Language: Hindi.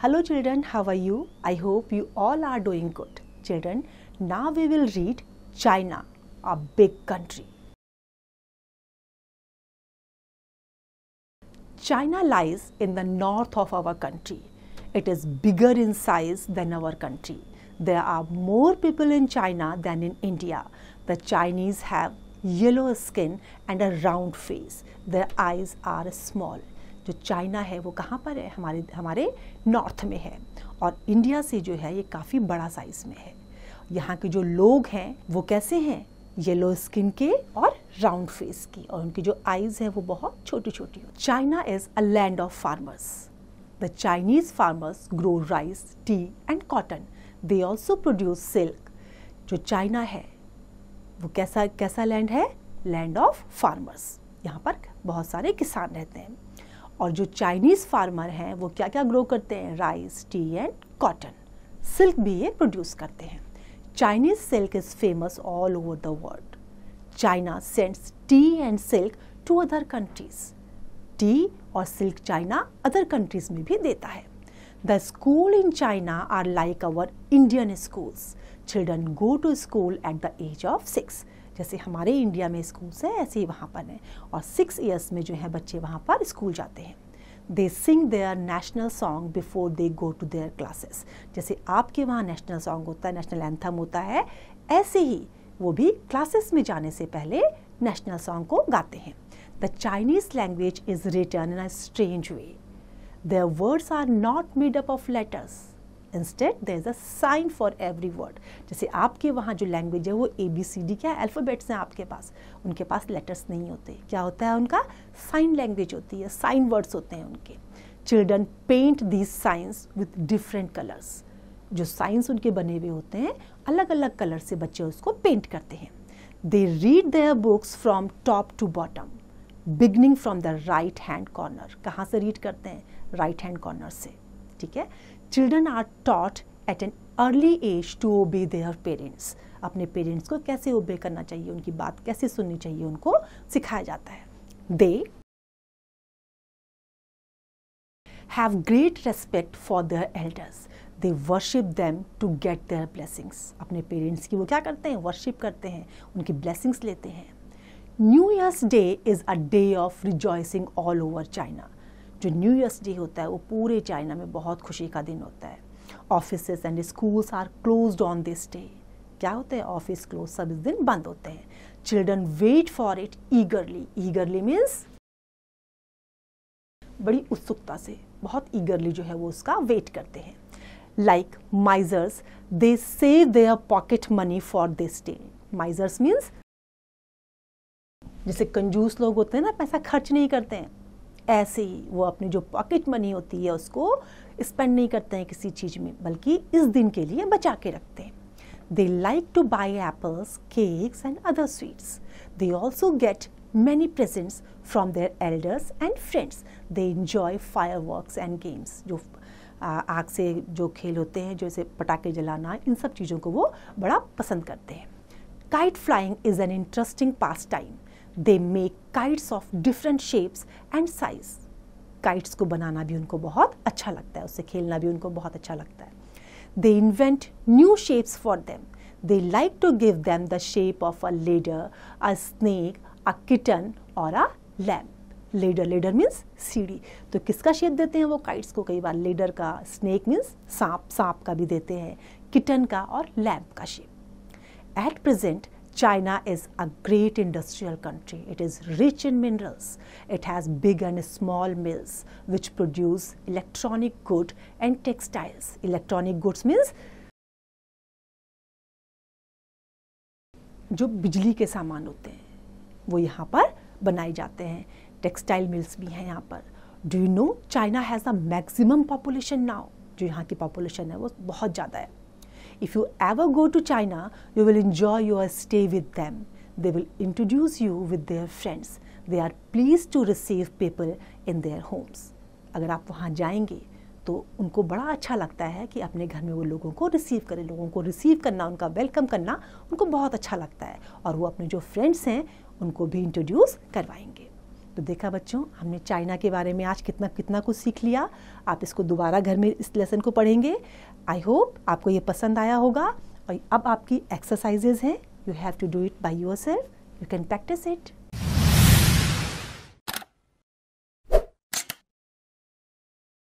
Hello children, how are you? I hope you all are doing good. Children, now we will read China, a big country. China lies in the north of our country. It is bigger in size than our country. There are more people in China than in India. The Chinese have yellow skin and a round face. Their eyes are small. जो चाइना है वो कहाँ पर है हमारे हमारे नॉर्थ में है और इंडिया से जो है ये काफ़ी बड़ा साइज में है यहाँ के जो लोग हैं वो कैसे हैं येलो स्किन के और राउंड फेस की और उनकी जो आईज है वो बहुत छोटी छोटी हो China is a land of farmers the Chinese farmers grow rice tea and cotton they also produce silk जो चाइना है वो कैसा कैसा लैंड है लैंड ऑफ फार्मर्स यहाँ पर बहुत सारे किसान रहते हैं और जो चाइनीज़ फार्मर हैं वो क्या क्या ग्रो करते हैं rice tea and cotton silk भी ये प्रोड्यूस करते हैं Chinese silk is famous all over the world China sends tea and silk to other countries tea और सिल्क चाइना अदर कंट्रीज़ में भी देता है the school in China are like our Indian schools children go to school at the age of six जैसे हमारे इंडिया में स्कूल्स हैं ऐसे ही वहाँ पर हैं और सिक्स ईयर्स में जो है बच्चे वहाँ पर स्कूल जाते हैं they sing their national song before they go to their classes जैसे आपके वहाँ नेशनल सॉन्ग होता है नेशनल एंथम होता है ऐसे ही वो भी क्लासेस में जाने से पहले नेशनल सॉन्ग को गाते हैं the Chinese language is written in a strange way their words are not made up of letters instead there is a sign for every word जैसे आपके वहाँ जो लैंग्वेज है वो ए बी सी डी क्या अल्फ़ाबेट्स हैं आपके पास उनके पास लेटर्स नहीं होते क्या होता है उनका साइन लैंग्वेज होती है साइन वर्ड्स होते हैं उनके children paint these signs with different colours जो साइंस उनके बने हुए होते हैं अलग अलग कलर से बच्चे उसको पेंट करते हैं they read their books from top to bottom beginning from the right hand corner कहाँ से रीड करते हैं राइट हैंड कॉर्नर से ठीक है children are taught at an early age to obey their parents अपने पेरेंट्स को कैसे ओबे करना चाहिए उनकी बात कैसे सुननी चाहिए उनको सिखाया जाता है they have great respect for their elders they worship them to get their blessings अपने पेरेंट्स की वो क्या करते हैं वर्शिप करते हैं उनकी ब्लेसिंग्स लेते हैं New Year's Day is a day of rejoicing all over China जो न्यू ईयर्स डे होता है वो पूरे चाइना में बहुत खुशी का दिन होता है office and schools are close on this day क्या होता है ऑफिस क्लोज सब इस दिन बंद होते हैं children wait for it eagerly eagerly means बड़ी उत्सुकता से बहुत ईगरली जो है वो उसका वेट करते हैं like misers they save their pocket money for this day misers means जैसे कंजूस लोग होते हैं ना पैसा खर्च नहीं करते हैं ऐसे ही वो अपनी जो पॉकेट मनी होती है उसको स्पेंड नहीं करते हैं किसी चीज़ में बल्कि इस दिन के लिए बचा के रखते हैं they like to buy apples cakes and other sweets they also get many presents from their elders and friends they enjoy fireworks and games जो आग से जो खेल होते हैं जैसे पटाखे जलाना इन सब चीज़ों को वो बड़ा पसंद करते हैं kite flying is an interesting pastime they make kites of different shapes and size kites को बनाना भी उनको बहुत अच्छा लगता है उससे खेलना भी उनको बहुत अच्छा लगता है they invent new shapes for them. They like to give them the shape of a ladder, a snake, a kitten or a lamp. Ladder ladder means सीढ़ी तो किसका शेप देते हैं वो काइट्स को कई बार लेडर का स्नेक मीन्स सांप सांप का भी देते हैं किटन का और लैम्प का shape at present China is a great industrial country. It is rich in minerals. It has big and small mills which produce electronic goods and textiles. Electronic goods means जो बिजली के सामान होते हैं वो यहाँ पर बनाए जाते हैं टेक्सटाइल मिल्स भी हैं यहाँ पर do you know China has the maximum population now जो यहाँ की पॉपुलेशन है वो बहुत ज़्यादा है If you ever go to China, you will enjoy your stay with them. They will introduce you with their friends. They are pleased to receive people in their homes. agar aap wahan jayenge तो उनको बड़ा अच्छा लगता है कि अपने घर में वो लोगों को रिसीव करें लोगों को रिसीव करना उनका वेलकम करना उनको बहुत अच्छा लगता है और वो अपने जो फ्रेंड्स हैं उनको भी इंट्रोड्यूस करवाएंगे तो देखा बच्चों हमने चाइना के बारे में आज कितना कितना कुछ सीख लिया आप इसको दोबारा घर में इस लेसन को पढ़ेंगे आई होप आपको ये पसंद आया होगा और अब आपकी एक्सरसाइजेज हैं you have to do it by yourself you can practise it